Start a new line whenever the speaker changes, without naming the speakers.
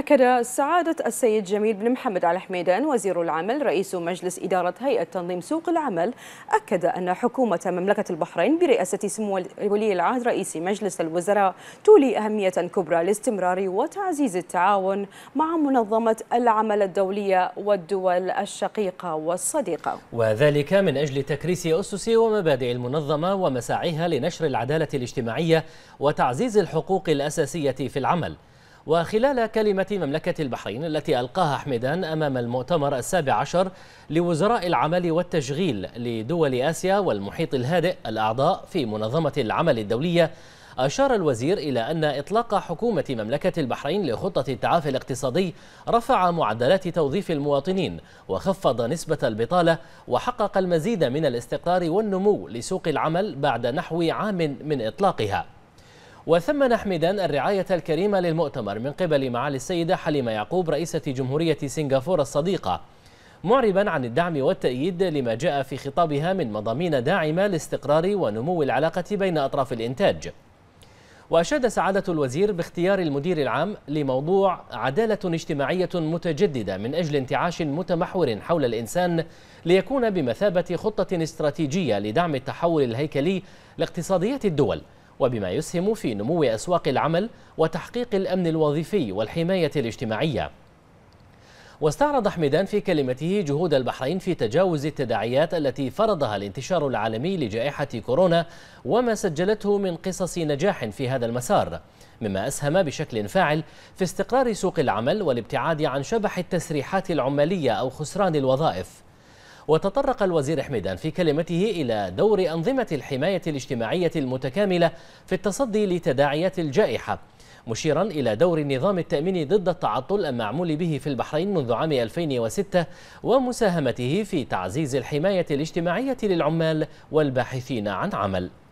أكد سعادة السيد جميل بن محمد على حميدان وزير العمل رئيس مجلس إدارة هيئة تنظيم سوق العمل أكد أن حكومة مملكة البحرين برئاسة سمو ولي العهد رئيس مجلس الوزراء تولي أهمية كبرى لاستمرار وتعزيز التعاون مع منظمة العمل الدولية والدول الشقيقة والصديقة
وذلك من أجل تكريس أسس ومبادئ المنظمة ومساعيها لنشر العدالة الاجتماعية وتعزيز الحقوق الأساسية في العمل وخلال كلمة مملكة البحرين التي ألقاها حميدان أمام المؤتمر السابع عشر لوزراء العمل والتشغيل لدول آسيا والمحيط الهادئ الأعضاء في منظمة العمل الدولية أشار الوزير إلى أن إطلاق حكومة مملكة البحرين لخطة التعافي الاقتصادي رفع معدلات توظيف المواطنين وخفض نسبة البطالة وحقق المزيد من الاستقرار والنمو لسوق العمل بعد نحو عام من إطلاقها وثمن حميدان الرعاية الكريمة للمؤتمر من قبل معالي السيدة حليمة يعقوب رئيسة جمهورية سنغافورة الصديقة معربا عن الدعم والتأييد لما جاء في خطابها من مضامين داعمة لاستقرار ونمو العلاقة بين أطراف الإنتاج وأشاد سعادة الوزير باختيار المدير العام لموضوع عدالة اجتماعية متجددة من أجل انتعاش متمحور حول الإنسان ليكون بمثابة خطة استراتيجية لدعم التحول الهيكلي لاقتصاديات الدول وبما يسهم في نمو أسواق العمل وتحقيق الأمن الوظيفي والحماية الاجتماعية واستعرض حميدان في كلمته جهود البحرين في تجاوز التداعيات التي فرضها الانتشار العالمي لجائحة كورونا وما سجلته من قصص نجاح في هذا المسار مما أسهم بشكل فاعل في استقرار سوق العمل والابتعاد عن شبح التسريحات العمالية أو خسران الوظائف وتطرق الوزير حميدان في كلمته إلى دور أنظمة الحماية الاجتماعية المتكاملة في التصدي لتداعيات الجائحة مشيرا إلى دور نظام التأمين ضد التعطل المعمول به في البحرين منذ عام 2006 ومساهمته في تعزيز الحماية الاجتماعية للعمال والباحثين عن عمل